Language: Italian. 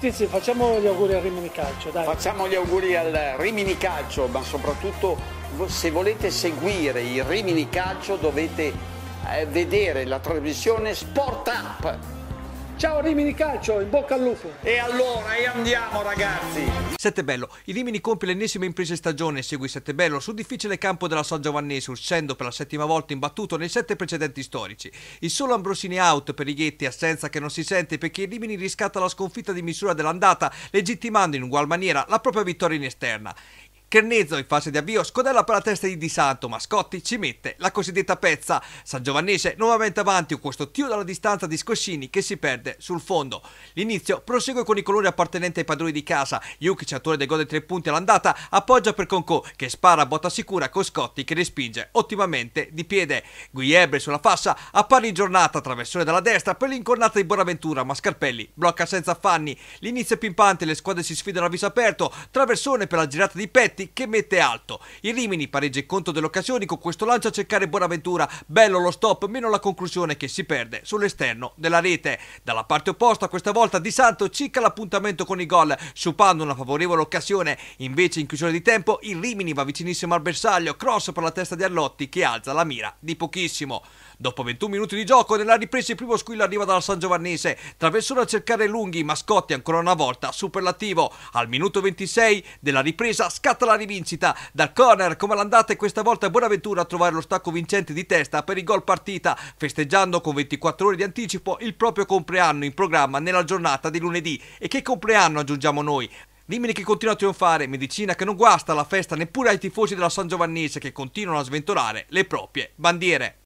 Sì, sì, facciamo gli auguri al Rimini Calcio, dai. Facciamo gli auguri al Rimini Calcio, ma soprattutto se volete seguire il Rimini Calcio dovete eh, vedere la trasmissione Sport Up Ciao Rimini Calcio, in bocca al lupo. E allora, e andiamo ragazzi. Settebello, il Rimini compie l'ennesima impresa stagione, segue Settebello sul difficile campo della San Giovannese, uscendo per la settima volta imbattuto nei sette precedenti storici. Il solo Ambrosini out per i Ghetti, assenza che non si sente perché il Rimini riscatta la sconfitta di misura dell'andata, legittimando in ugual maniera la propria vittoria in esterna. Chernezzo in fase di avvio scodella per la testa di Di Santo, ma Scotti ci mette la cosiddetta pezza. San Giovannese nuovamente avanti con questo tiro dalla distanza di Scoscini che si perde sul fondo. L'inizio prosegue con i colori appartenenti ai padroni di casa. Jukic, attore del gol dei tre punti all'andata, appoggia per Concò che spara a botta sicura con Scotti che respinge ottimamente di piede. Guiebre sulla fascia appare in giornata, traversone dalla destra per l'incornata di Bonaventura, ma Scarpelli blocca senza affanni. L'inizio è pimpante, le squadre si sfidano a viso aperto, traversone per la girata di petto Spalletti che mette alto. Il Rimini pareggia il conto delle occasioni con questo lancio a cercare Bonaventura. Bello lo stop, meno la conclusione che si perde sull'esterno della rete. Dalla parte opposta questa volta Di Santo cicca l'appuntamento con i gol, sciupando una favorevole occasione. Invece in chiusura di tempo il Rimini va vicinissimo al bersaglio, cross per la testa di Allotti che alza la mira di pochissimo. Dopo 21 minuti di gioco, nella ripresa il primo squillo arriva dalla San Giovannese, traversone a cercare lunghi, Mascotti ancora una volta superlativo. Al minuto 26 della ripresa scatta la la rivincita. Dal corner, come l'andate questa volta Buonaventura a trovare lo stacco vincente di testa per il gol partita, festeggiando con 24 ore di anticipo il proprio compleanno in programma nella giornata di lunedì. E che compleanno aggiungiamo noi? Rimini che continua a trionfare, medicina che non guasta la festa neppure ai tifosi della San Giovannese che continuano a sventolare le proprie bandiere.